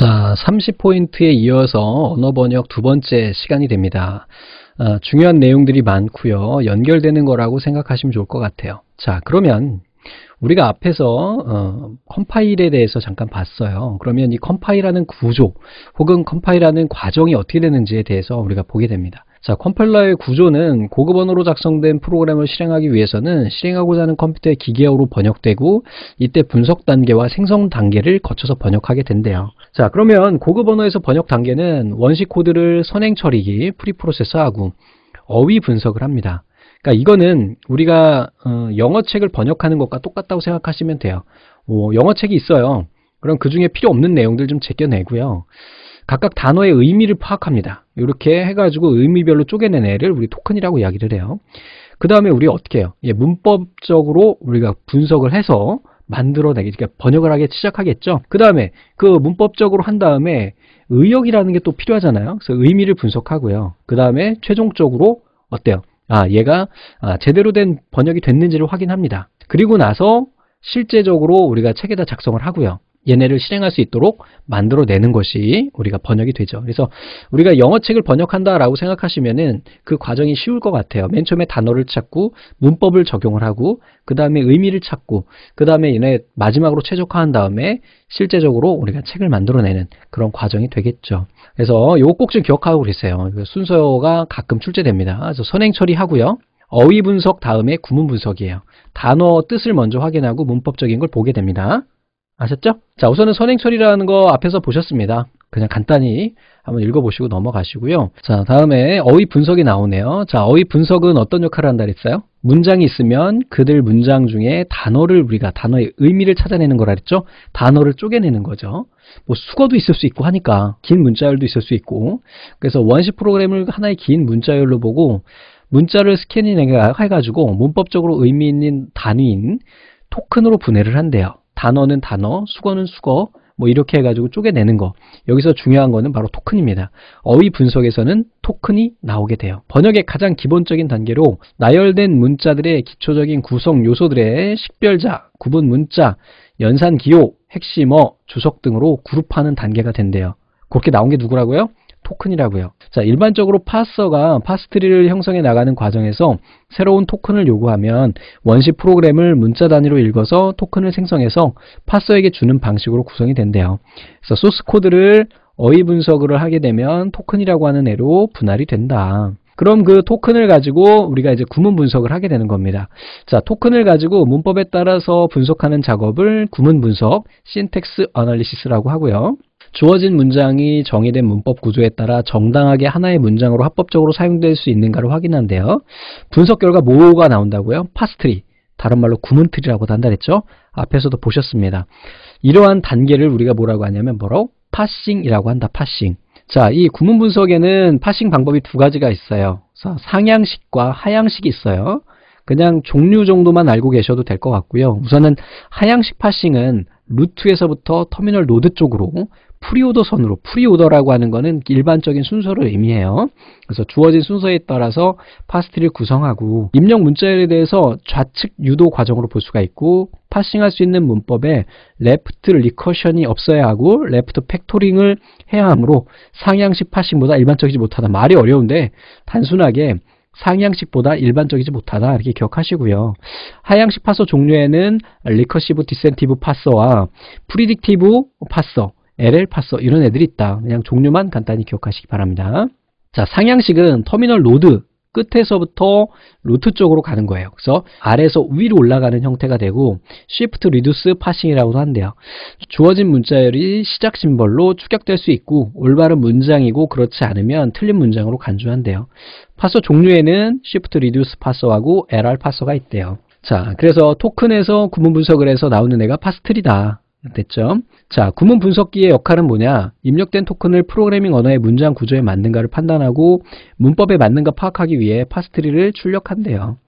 자, 30포인트에 이어서 언어 번역 두 번째 시간이 됩니다. 아, 중요한 내용들이 많고요. 연결되는 거라고 생각하시면 좋을 것 같아요. 자, 그러면 우리가 앞에서 어, 컴파일에 대해서 잠깐 봤어요. 그러면 이 컴파일하는 구조 혹은 컴파일하는 과정이 어떻게 되는지에 대해서 우리가 보게 됩니다. 자, 컴파일러의 구조는 고급 언어로 작성된 프로그램을 실행하기 위해서는 실행하고자 하는 컴퓨터의 기계어로 번역되고 이때 분석 단계와 생성 단계를 거쳐서 번역하게 된대요. 자, 그러면 고급 언어에서 번역 단계는 원시 코드를 선행 처리기, 프리프로세서하고 어휘 분석을 합니다. 그러니까 이거는 우리가 어, 영어책을 번역하는 것과 똑같다고 생각하시면 돼요. 어, 영어책이 있어요. 그럼 그 중에 필요 없는 내용들 좀 제껴내고요. 각각 단어의 의미를 파악합니다. 이렇게 해가지고 의미별로 쪼개낸 애를 우리 토큰이라고 이야기를 해요. 그 다음에 우리 어떻게 해요? 예, 문법적으로 우리가 분석을 해서 만들어내기, 그러니까 번역을 하게 시작하겠죠. 그 다음에 그 문법적으로 한 다음에 의역이라는 게 또 필요하잖아요. 그래서 의미를 분석하고요. 그 다음에 최종적으로 어때요? 아, 얘가 아, 제대로 된 번역이 됐는지를 확인합니다. 그리고 나서 실제적으로 우리가 책에다 작성을 하고요. 얘네를 실행할 수 있도록 만들어내는 것이 우리가 번역이 되죠. 그래서 우리가 영어책을 번역한다라고 생각하시면은 그 과정이 쉬울 것 같아요. 맨 처음에 단어를 찾고 문법을 적용을 하고 그 다음에 의미를 찾고 그 다음에 얘네 마지막으로 최적화한 다음에 실제적으로 우리가 책을 만들어내는 그런 과정이 되겠죠. 그래서 이거꼭 좀 기억하고 계세요. 그 순서가 가끔 출제됩니다. 그래서 선행 처리하고요. 어휘 분석 다음에 구문 분석이에요. 단어 뜻을 먼저 확인하고 문법적인 걸 보게 됩니다. 아셨죠? 자 우선은 선행처리라는 거 앞에서 보셨습니다. 그냥 간단히 한번 읽어보시고 넘어가시고요. 자 다음에 어휘 분석이 나오네요. 자 어휘 분석은 어떤 역할을 한다 그랬어요? 문장이 있으면 그들 문장 중에 단어를 우리가 단어의 의미를 찾아내는 거라 그랬죠? 단어를 쪼개내는 거죠. 뭐 수거도 있을 수 있고 하니까 긴 문자열도 있을 수 있고 그래서 원시 프로그램을 하나의 긴 문자열로 보고 문자를 스캐닝해가지고 문법적으로 의미 있는 단위인 토큰으로 분해를 한대요. 단어는 단어, 수거는 수거, 뭐 이렇게 해가지고 쪼개내는 거. 여기서 중요한 거는 바로 토큰입니다. 어휘 분석에서는 토큰이 나오게 돼요. 번역의 가장 기본적인 단계로 나열된 문자들의 기초적인 구성 요소들의 식별자, 구분 문자, 연산 기호, 핵심어, 주석 등으로 그룹하는 단계가 된대요. 그렇게 나온 게 누구라고요? 토큰이라고요. 자, 일반적으로 파서가 파스트리를 형성해 나가는 과정에서 새로운 토큰을 요구하면 원시 프로그램을 문자 단위로 읽어서 토큰을 생성해서 파서에게 주는 방식으로 구성이 된대요. 그래서 소스 코드를 어휘 분석을 하게 되면 토큰이라고 하는 애로 분할이 된다. 그럼 그 토큰을 가지고 우리가 이제 구문 분석을 하게 되는 겁니다. 자, 토큰을 가지고 문법에 따라서 분석하는 작업을 구문 분석, 신텍스 어널리시스라고 하고요. 주어진 문장이 정의된 문법 구조에 따라 정당하게 하나의 문장으로 합법적으로 사용될 수 있는가를 확인한데요. 분석 결과 뭐가 나온다고요? 파스트리, 다른 말로 구문틀이라고 도 한다 그랬죠 앞에서도 보셨습니다. 이러한 단계를 우리가 뭐라고 하냐면 뭐라고? 파싱이라고 한다. 파싱. 자, 이 구문 분석에는 파싱 방법이 두 가지가 있어요. 상향식과 하향식이 있어요. 그냥 종류 정도만 알고 계셔도 될 것 같고요. 우선은 하향식 파싱은 루트에서부터 터미널 노드 쪽으로 프리오더 선으로 프리오더라고 하는 것은 일반적인 순서를 의미해요. 그래서 주어진 순서에 따라서 파스트를 구성하고 입력 문자열에 대해서 좌측 유도 과정으로 볼 수가 있고 파싱할 수 있는 문법에 레프트 리커션이 없어야 하고 레프트 팩토링을 해야 하므로 상향식 파싱보다 일반적이지 못하다 말이 어려운데 단순하게 상향식보다 일반적이지 못하다 이렇게 기억하시고요. 하향식 파서 종류에는 리커시브 디센티브 파서와 프리딕티브 파서 LL 파서 이런 애들이 있다. 그냥 종류만 간단히 기억하시기 바랍니다. 자, 상향식은 터미널 로드 끝에서부터 루트 쪽으로 가는 거예요. 그래서 아래에서 위로 올라가는 형태가 되고 Shift Reduce Passing이라고도 한대요. 주어진 문자열이 시작 심벌로 축약될 수 있고 올바른 문장이고 그렇지 않으면 틀린 문장으로 간주한대요. 파서 종류에는 Shift Reduce p a s s e r 하고 LR p a s s e r 가 있대요. 자, 그래서 토큰에서 구문 분석을 해서 나오는 애가 파스트리다. 됐죠? 자, 구문 분석기의 역할은 뭐냐? 입력된 토큰을 프로그래밍 언어의 문장 구조에 맞는가를 판단하고 문법에 맞는가 파악하기 위해 파스트리를 출력한대요.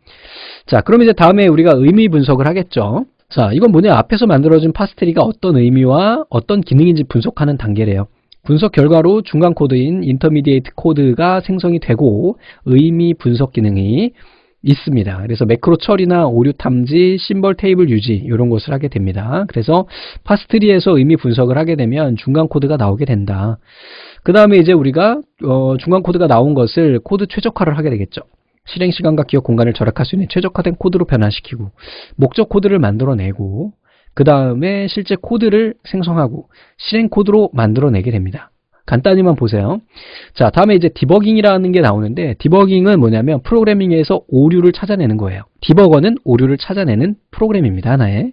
자, 그럼 이제 다음에 우리가 의미 분석을 하겠죠? 자, 이건 뭐냐? 앞에서 만들어진 파스트리가 어떤 의미와 어떤 기능인지 분석하는 단계래요. 분석 결과로 중간 코드인 인터미디에이트 코드가 생성이 되고 의미 분석 기능이 있습니다. 그래서 매크로 처리나 오류 탐지, 심벌 테이블 유지 이런 것을 하게 됩니다. 그래서 파스트리에서 의미 분석을 하게 되면 중간 코드가 나오게 된다. 그 다음에 이제 우리가 어, 중간 코드가 나온 것을 코드 최적화를 하게 되겠죠. 실행 시간과 기억 공간을 절약할 수 있는 최적화된 코드로 변환시키고 목적 코드를 만들어내고 그 다음에 실제 코드를 생성하고 실행 코드로 만들어내게 됩니다. 간단히만 보세요. 자, 다음에 이제 디버깅이라는 게 나오는데 디버깅은 뭐냐면 프로그래밍에서 오류를 찾아내는 거예요. 디버거는 오류를 찾아내는 프로그램입니다. 하나의.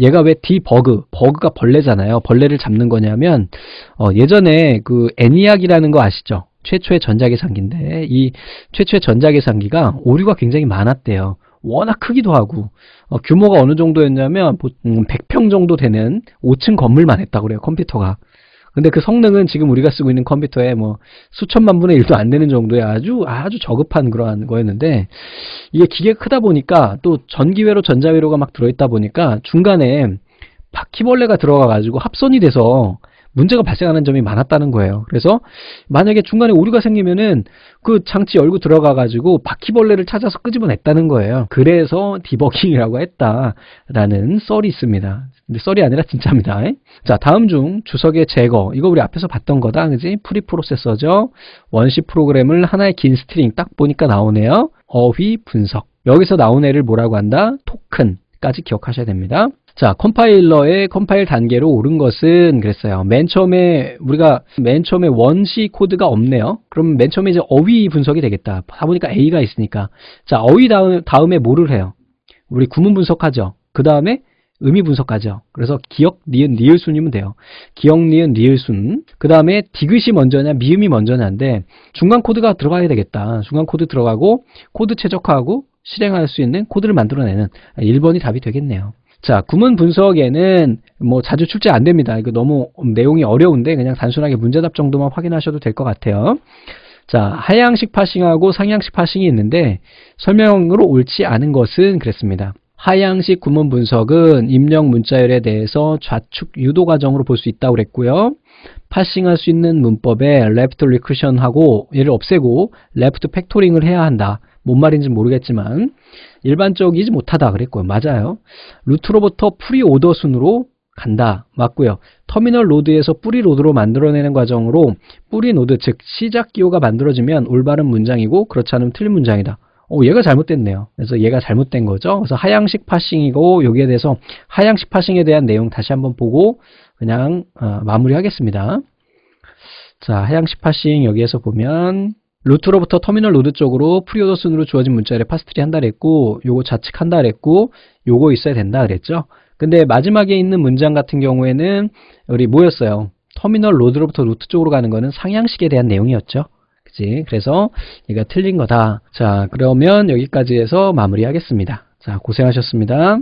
얘가 왜 디버그, 버그가 벌레잖아요. 벌레를 잡는 거냐면 어, 예전에 그 애니악이라는 거 아시죠? 최초의 전자계산기인데 이 최초의 전자계산기가 오류가 굉장히 많았대요. 워낙 크기도 하고 어, 규모가 어느 정도였냐면 100평 음, 정도 되는 5층 건물만 했다고 그래요 컴퓨터가 근데 그 성능은 지금 우리가 쓰고 있는 컴퓨터에 뭐 수천만 분의 1도 안 되는 정도의 아주 아주 저급한 그러한 거였는데 이게 기계가 크다 보니까 또 전기회로 전자회로가 막 들어있다 보니까 중간에 바퀴벌레가 들어가 가지고 합선이 돼서 문제가 발생하는 점이 많았다는 거예요. 그래서 만약에 중간에 오류가 생기면은 그 장치 열고 들어가 가지고 바퀴벌레를 찾아서 끄집어냈다는 거예요. 그래서 디버깅이라고 했다라는 썰이 있습니다. 근데 썰이 아니라 진짜입니다. 자, 다음 중 주석의 제거. 이거 우리 앞에서 봤던 거다. 그지? 프리 프로세서죠. 원시 프로그램을 하나의 긴 스트링 딱 보니까 나오네요. 어휘 분석. 여기서 나온 애를 뭐라고 한다? 토큰까지 기억하셔야 됩니다. 자, 컴파일러의 컴파일 단계로 오른 것은 그랬어요. 맨 처음에 우리가 맨 처음에 원시 코드가 없네요. 그럼 맨 처음에 이제 어휘 분석이 되겠다. 보니까 A가 있으니까. 자, 어휘 다음, 다음에 뭐를 해요? 우리 구문 분석하죠. 그 다음에 의미 분석하죠. 그래서 기억, 니은, 니을순이면 돼요. 기억, 니은, 니을순그 다음에 디귿이 먼저냐, 미음이 먼저냐인데 중간 코드가 들어가야 되겠다. 중간 코드 들어가고 코드 최적화하고 실행할 수 있는 코드를 만들어내는 1번이 아, 답이 되겠네요. 자, 구문 분석에는 뭐 자주 출제 안 됩니다. 이거 너무 내용이 어려운데 그냥 단순하게 문제답 정도만 확인하셔도 될 것 같아요. 자, 하향식 파싱하고 상향식 파싱이 있는데 설명으로 옳지 않은 것은 그랬습니다. 하향식 구문 분석은 입력 문자열에 대해서 좌측 유도 과정으로 볼 수 있다고 그랬고요. 파싱할 수 있는 문법에 레프트 리크션하고 얘를 없애고 레프트 팩토링을 해야 한다. 뭔 말인지 모르겠지만 일반적이지 못하다 그랬고요. 맞아요. 루트로부터 프리 오더 순으로 간다. 맞고요. 터미널 로드에서 뿌리 로드로 만들어내는 과정으로 뿌리 노드 즉 시작 기호가 만들어지면 올바른 문장이고 그렇지 않으면 틀린 문장이다. 어, 얘가 잘못됐네요. 그래서 얘가 잘못된 거죠. 그래서 하향식 파싱이고 여기에 대해서 하향식 파싱에 대한 내용 다시 한번 보고 그냥 어, 마무리하겠습니다. 자, 하향식 파싱 여기에서 보면 루트로부터 터미널 로드 쪽으로 프리오더 순으로 주어진 문자를 파스트리 한다 그랬고 요거 좌측 한다 그랬고 요거 있어야 된다 그랬죠. 근데 마지막에 있는 문장 같은 경우에는 우리 뭐였어요? 터미널 로드로부터 루트 쪽으로 가는 거는 상향식에 대한 내용이었죠. 그치 그래서 얘가 틀린 거다. 자, 그러면 여기까지 해서 마무리하겠습니다. 자, 고생하셨습니다.